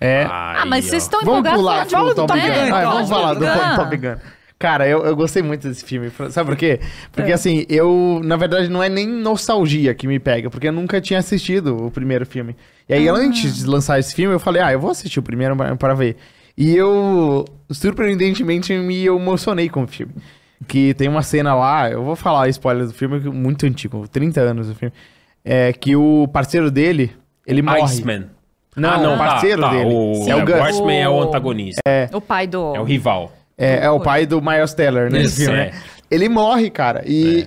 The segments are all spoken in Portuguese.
É. Ah, ah mas vocês estão empolgados. Vamos pular, né? do Top Gun. Né? Ah, vamos falar do Top Gun. Cara, eu, eu gostei muito desse filme. Sabe por quê? Porque, é. assim, eu... Na verdade, não é nem nostalgia que me pega. Porque eu nunca tinha assistido o primeiro filme. E aí, ah. antes de lançar esse filme, eu falei... Ah, eu vou assistir o primeiro para ver. E eu, surpreendentemente, me emocionei com o filme. Que tem uma cena lá... Eu vou falar spoiler do filme, é muito antigo. 30 anos o filme. É que o parceiro dele, ele morre. Iceman. Não, ah, não, o tá. parceiro tá, dele. O, é o Gus. Horseman é o antagonista. É. é, o pai do... É o rival. É, é o pai do Miles Teller, né? Isso, filme, né? é. né? Ele morre, cara. E, é.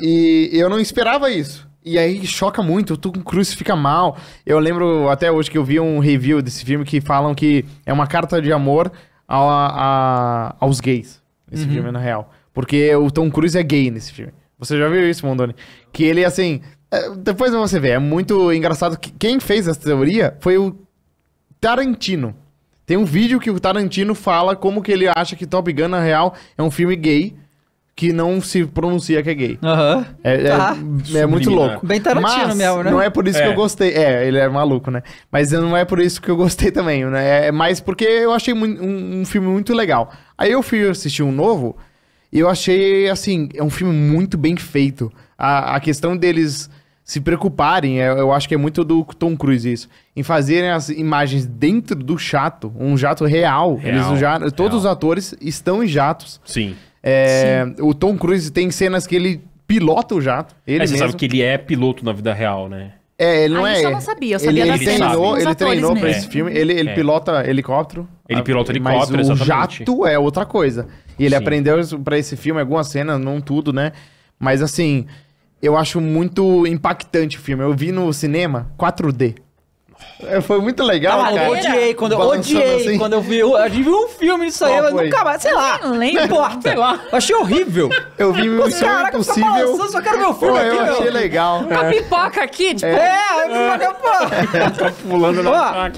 e eu não esperava isso. E aí choca muito, Tom Cruise fica mal. Eu lembro até hoje que eu vi um review desse filme que falam que é uma carta de amor ao, a, aos gays. Esse uhum. filme, na real. Porque o Tom Cruise é gay nesse filme. Você já viu isso, Mondoni? Que ele, assim. É, depois você vê, é muito engraçado. Quem fez essa teoria foi o Tarantino. Tem um vídeo que o Tarantino fala como que ele acha que Top Gun, na real, é um filme gay que não se pronuncia que é gay. Uhum. É, tá. é, é muito né? louco. Bem Tarantino mesmo, né? Não é por isso é. que eu é. gostei. É, ele é maluco, né? Mas não é por isso que eu gostei também, né? É, é mais porque eu achei um, um filme muito legal. Aí eu fui assistir um novo e eu achei, assim, é um filme muito bem feito. A, a questão deles se preocuparem, é, eu acho que é muito do Tom Cruise isso, em fazerem as imagens dentro do chato, um jato real. real Eles todos real. os atores estão em jatos. Sim. É, Sim. O Tom Cruise tem cenas que ele pilota o jato. Ele é, mesmo. sabe que ele é piloto na vida real, né? É, ele não ah, é. Isso eu não sabia, eu sabia ele, treinou, ele treinou pra esse filme. Ele, ele é. pilota helicóptero. Ele ah, pilota helicóptero, mas o exatamente. jato é outra coisa. E ele Sim. aprendeu para esse filme algumas cenas, não tudo, né? Mas assim, eu acho muito impactante o filme. Eu vi no cinema 4D. É, foi muito legal, ah, cara. Eu odiei quando eu Balançando odiei assim. quando eu vi. A gente viu um filme disso aí, mas nunca mais, sei lá. Não lembro. importa. Sei lá. Achei horrível. Eu vi Missão Caraca, tá Impossível. Tá só quero meu filme Pô, aqui, eu achei meu. legal. É. A pipoca aqui, tipo. É, é. a é. pipoca, pô. É. Tá pulando na ó,